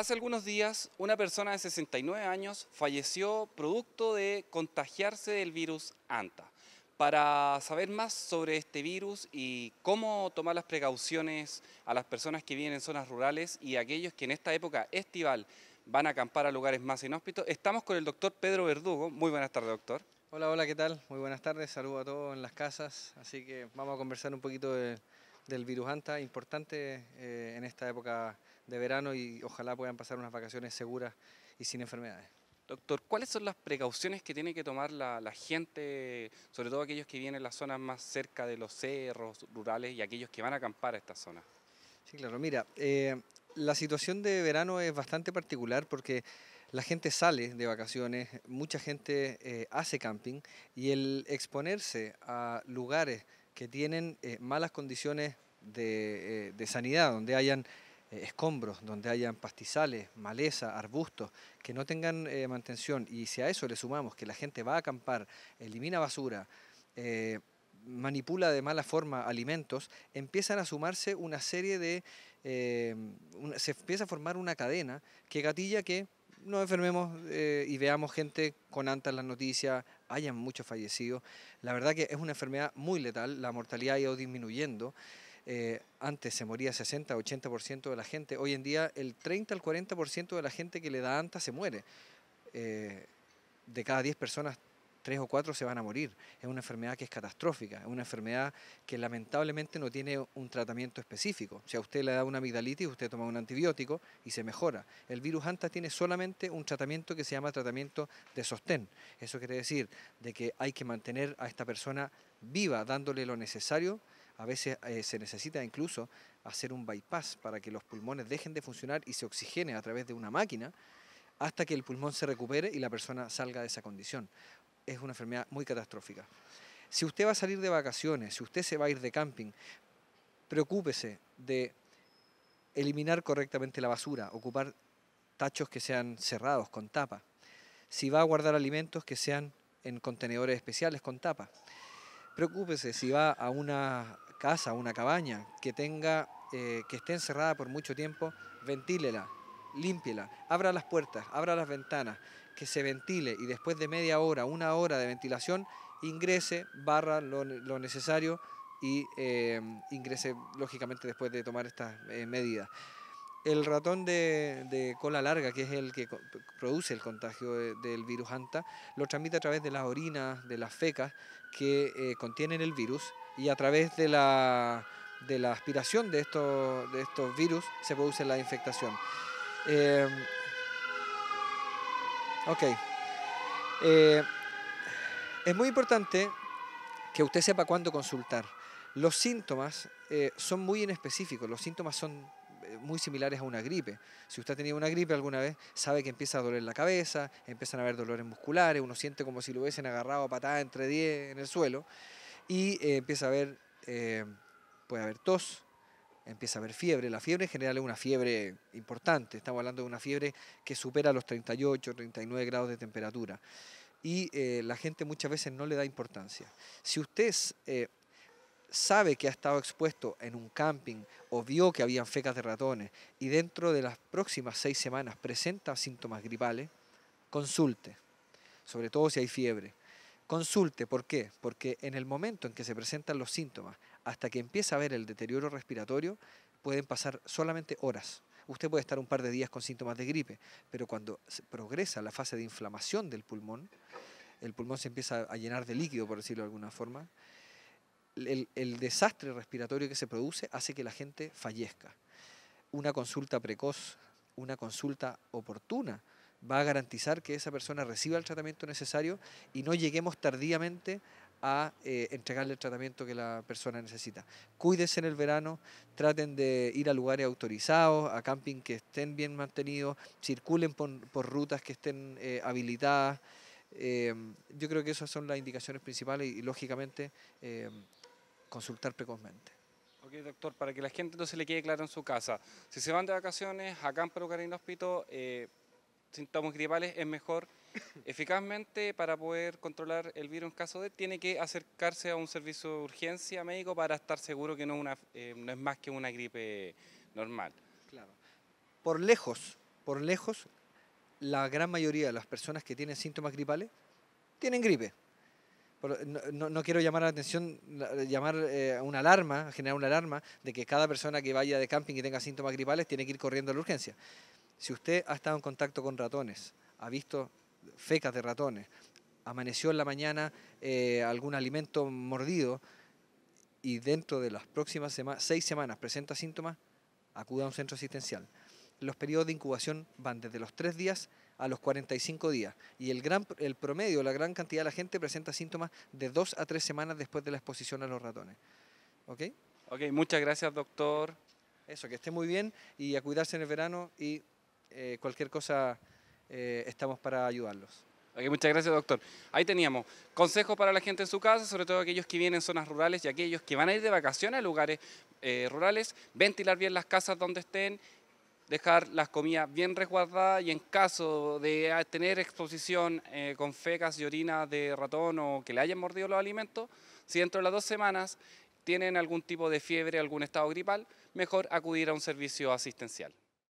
Hace algunos días, una persona de 69 años falleció producto de contagiarse del virus ANTA. Para saber más sobre este virus y cómo tomar las precauciones a las personas que viven en zonas rurales y aquellos que en esta época estival van a acampar a lugares más inhóspitos, estamos con el doctor Pedro Verdugo. Muy buenas tardes, doctor. Hola, hola, ¿qué tal? Muy buenas tardes, saludo a todos en las casas. Así que vamos a conversar un poquito del virus ANTA, importante eh, en esta época de verano y ojalá puedan pasar unas vacaciones seguras y sin enfermedades. Doctor, ¿cuáles son las precauciones que tiene que tomar la, gente, sobre todo aquellos que vienen a las zonas más cerca de los cerros rurales y aquellos que van a acampar a esta zona? Sí, claro, mira, eh, la situación de verano es bastante particular porque la gente sale de vacaciones, mucha gente eh, hace camping y el exponerse a lugares que tienen eh, malas condiciones de sanidad, donde hayan eh, escombros, donde hayan pastizales, maleza, arbustos, que no tengan eh, mantención. Y si a eso le sumamos que la gente va a acampar, elimina basura, eh, manipula de mala forma alimentos, empiezan a sumarse una serie de... se empieza a formar una cadena que gatilla que nos enfermemos y veamos gente con anta en las noticias, hayan muchos fallecidos. La verdad que es una enfermedad muy letal, la mortalidad ha ido disminuyendo. Eh, antes se moría 60, 80% de la gente, hoy en día el 30 al 40% de la gente que le da anta se muere. Eh, de cada 10 personas, 3 o 4 se van a morir. Es una enfermedad que es catastrófica, es una enfermedad que lamentablemente no tiene un tratamiento específico. Si a usted le da una amigdalitis, usted toma un antibiótico y se mejora. El virus anta tiene solamente un tratamiento que se llama tratamiento de sostén. Eso quiere decir de que hay que mantener a esta persona viva, dándole lo necesario a veces eh, se necesita incluso hacer un bypass para que los pulmones dejen de funcionar y se oxigene a través de una máquina hasta que el pulmón se recupere y la persona salga de esa condición. Es una enfermedad muy catastrófica. Si usted va a salir de vacaciones, si usted se va a ir de camping, preocúpese de eliminar correctamente la basura, ocupar tachos que sean cerrados, con tapa. Si va a guardar alimentos que sean en contenedores especiales, con tapa. Preocúpese si va a una casa, una cabaña, que tenga, eh, que esté encerrada por mucho tiempo, ventílela, límpiela, abra las puertas, abra las ventanas, que se ventile y después de media hora, una hora de ventilación, ingrese, barra lo, necesario y em, ingrese lógicamente después de tomar estas eh, medidas. El ratón de, cola larga, que es el que produce el contagio del virus Hanta, lo transmite a través de las orinas, de las fecas que eh, contienen el virus y a través de la, aspiración de estos, de estos virus se produce la infectación. Eh, ok. Eh, es muy importante que usted sepa cuándo consultar. Los síntomas eh, son muy inespecíficos, los síntomas son muy similares a una gripe. Si usted ha tenido una gripe alguna vez, sabe que empieza a doler la cabeza, empiezan a haber dolores musculares, uno siente como si lo hubiesen agarrado a patadas entre 10 en el suelo y eh, empieza a haber, eh, puede haber tos, empieza a haber fiebre. La fiebre en general es una fiebre importante, estamos hablando de una fiebre que supera los 38, 39 grados de temperatura. Y eh, la gente muchas veces no le da importancia. Si usted sabe que ha estado expuesto en un camping o vio que habían fecas de ratones y dentro de las próximas seis semanas presenta síntomas gripales, consulte, sobre todo si hay fiebre. Consulte, ¿por qué? Porque en el momento en que se presentan los síntomas, hasta que empieza a ver el deterioro respiratorio, pueden pasar solamente horas. Usted puede estar un par de días con síntomas de gripe, pero cuando progresa la fase de inflamación del pulmón, el pulmón se empieza a llenar de líquido, por decirlo de alguna forma, el, el, desastre respiratorio que se produce hace que la gente fallezca. Una consulta precoz, una consulta oportuna va a garantizar que esa persona reciba el tratamiento necesario y no lleguemos tardíamente a eh, entregarle el tratamiento que la persona necesita. Cuídense en el verano, traten de ir a lugares autorizados, a camping que estén bien mantenidos, circulen por, rutas que estén eh, habilitadas. Eh, yo creo que esas son las indicaciones principales y, lógicamente consultar precozmente. Ok, doctor, para que la gente no le quede claro en su casa, si se van de vacaciones, acá en Perucarín Hospital, síntomas gripales es mejor eficazmente para poder controlar el virus en caso de, tiene que acercarse a un servicio de urgencia médico para estar seguro que no, es eh, más que una gripe normal. Claro. Por lejos, por lejos, la gran mayoría de las personas que tienen síntomas gripales tienen gripe. No, quiero llamar la atención, llamar a eh, una alarma, generar una alarma de que cada persona que vaya de camping y tenga síntomas gripales tiene que ir corriendo a la urgencia. Si usted ha estado en contacto con ratones, ha visto fecas de ratones, amaneció en la mañana eh, algún alimento mordido y dentro de las próximas seis semanas presenta síntomas, acuda a un centro asistencial. Los periodos de incubación van desde los tres días a los 45 días y el, gran, el promedio, la gran cantidad de la gente presenta síntomas de dos a tres semanas después de la exposición a los ratones. ¿Ok? Ok, muchas gracias doctor. Eso, que esté muy bien y a cuidarse en el verano y eh, cualquier cosa eh, estamos para ayudarlos. muchas gracias, doctor. Ahí teníamos consejos para la gente en su casa, sobre todo aquellos que vienen en zonas rurales y aquellos que van a ir de vacaciones a lugares eh, rurales, ventilar bien las casas donde estén, dejar las comidas bien resguardadas y en caso de tener exposición con fecas y orina de ratón o que le hayan mordido los alimentos, si dentro de las dos semanas tienen algún tipo de fiebre, algún estado gripal, mejor acudir a un servicio asistencial.